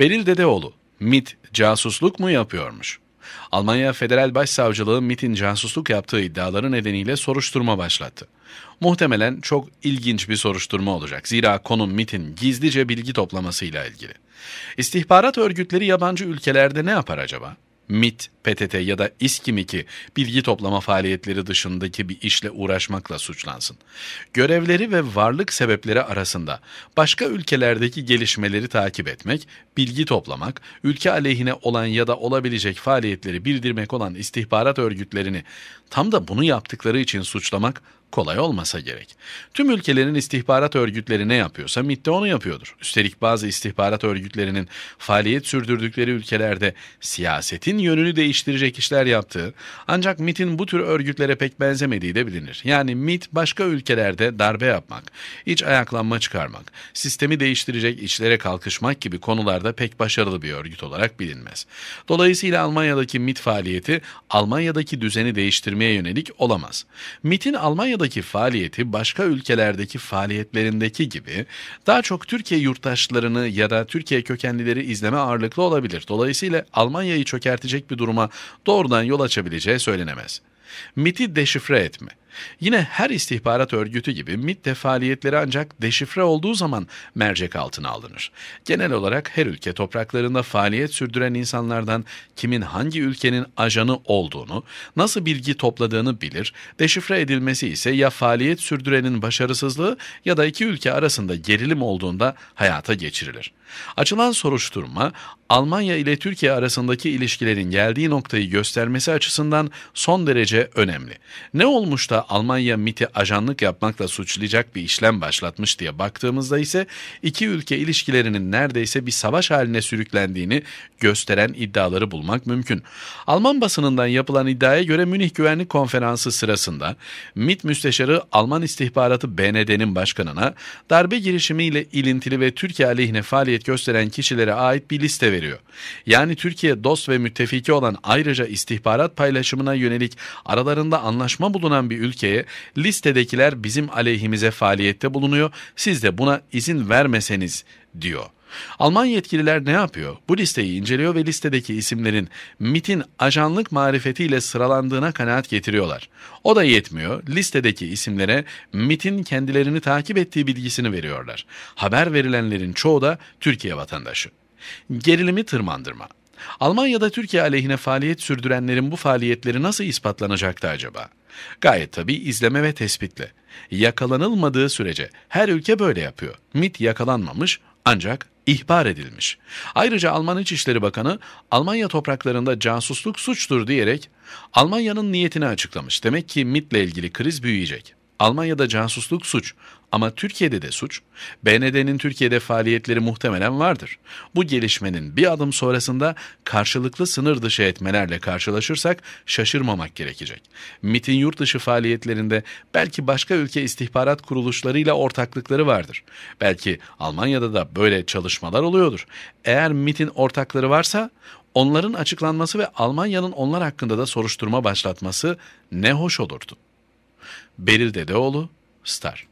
Beril Dedeoğlu, MIT casusluk mu yapıyormuş? Almanya Federal Başsavcılığı MIT'in casusluk yaptığı iddiaları nedeniyle soruşturma başlattı. Muhtemelen çok ilginç bir soruşturma olacak. Zira konu MIT'in gizlice bilgi toplamasıyla ilgili. İstihbarat örgütleri yabancı ülkelerde ne yapar acaba? MIT, PTT ya da İSKİMİK'i bilgi toplama faaliyetleri dışındaki bir işle uğraşmakla suçlansın. Görevleri ve varlık sebepleri arasında başka ülkelerdeki gelişmeleri takip etmek, bilgi toplamak, ülke aleyhine olan ya da olabilecek faaliyetleri bildirmek olan istihbarat örgütlerini tam da bunu yaptıkları için suçlamak Kolay olmasa gerek. Tüm ülkelerin istihbarat örgütleri ne yapıyorsa MIT de onu yapıyordur. Üstelik bazı istihbarat örgütlerinin faaliyet sürdürdükleri ülkelerde siyasetin yönünü değiştirecek işler yaptığı ancak MIT'in bu tür örgütlere pek benzemediği de bilinir. Yani MIT başka ülkelerde darbe yapmak, iç ayaklanma çıkarmak, sistemi değiştirecek işlere kalkışmak gibi konularda pek başarılı bir örgüt olarak bilinmez. Dolayısıyla Almanya'daki MIT faaliyeti Almanya'daki düzeni değiştirmeye yönelik olamaz. MIT'in Almanya buradaki faaliyeti başka ülkelerdeki faaliyetlerindeki gibi daha çok Türkiye yurttaşlarını ya da Türkiye kökenlileri izleme ağırlıklı olabilir. Dolayısıyla Almanya'yı çökertecek bir duruma doğrudan yol açabileceği söylenemez. MIT'i deşifre etme. Yine her istihbarat örgütü gibi MIT faaliyetleri ancak deşifre olduğu zaman mercek altına alınır. Genel olarak her ülke topraklarında faaliyet sürdüren insanlardan kimin hangi ülkenin ajanı olduğunu, nasıl bilgi topladığını bilir, deşifre edilmesi ise ya faaliyet sürdürenin başarısızlığı ya da iki ülke arasında gerilim olduğunda hayata geçirilir. Açılan soruşturma, Almanya ile Türkiye arasındaki ilişkilerin geldiği noktayı göstermesi açısından son derece önemli. Ne olmuş da Almanya MIT'i ajanlık yapmakla suçlayacak bir işlem başlatmış diye baktığımızda ise iki ülke ilişkilerinin neredeyse bir savaş haline sürüklendiğini gösteren iddiaları bulmak mümkün. Alman basınından yapılan iddiaya göre Münih Güvenlik Konferansı sırasında MIT Müsteşarı Alman İstihbaratı BND'nin başkanına darbe girişimiyle ilintili ve Türkiye aleyhine faaliyet gösteren kişilere ait bir liste veriyor. Yani Türkiye dost ve müttefiki olan ayrıca istihbarat paylaşımına yönelik aralarında anlaşma bulunan bir ülke ülkeye listedekiler bizim aleyhimize faaliyette bulunuyor. Siz de buna izin vermeseniz diyor. Alman yetkililer ne yapıyor? Bu listeyi inceliyor ve listedeki isimlerin MIT'in ajanlık marifetiyle sıralandığına kanaat getiriyorlar. O da yetmiyor. Listedeki isimlere MIT'in kendilerini takip ettiği bilgisini veriyorlar. Haber verilenlerin çoğu da Türkiye vatandaşı. Gerilimi tırmandırma. Almanya'da Türkiye aleyhine faaliyet sürdürenlerin bu faaliyetleri nasıl ispatlanacaktı acaba? Gayet tabii izleme ve tespitle. Yakalanılmadığı sürece her ülke böyle yapıyor. MIT yakalanmamış ancak ihbar edilmiş. Ayrıca Alman İçişleri Bakanı Almanya topraklarında casusluk suçtur diyerek Almanya'nın niyetini açıklamış. Demek ki MIT'le ilgili kriz büyüyecek. Almanya'da casusluk suç ama Türkiye'de de suç. BND'nin Türkiye'de faaliyetleri muhtemelen vardır. Bu gelişmenin bir adım sonrasında karşılıklı sınır dışı etmelerle karşılaşırsak şaşırmamak gerekecek. MIT'in yurt dışı faaliyetlerinde belki başka ülke istihbarat kuruluşlarıyla ortaklıkları vardır. Belki Almanya'da da böyle çalışmalar oluyordur. Eğer MIT'in ortakları varsa onların açıklanması ve Almanya'nın onlar hakkında da soruşturma başlatması ne hoş olurdu. Belir Dedeoğlu, Star.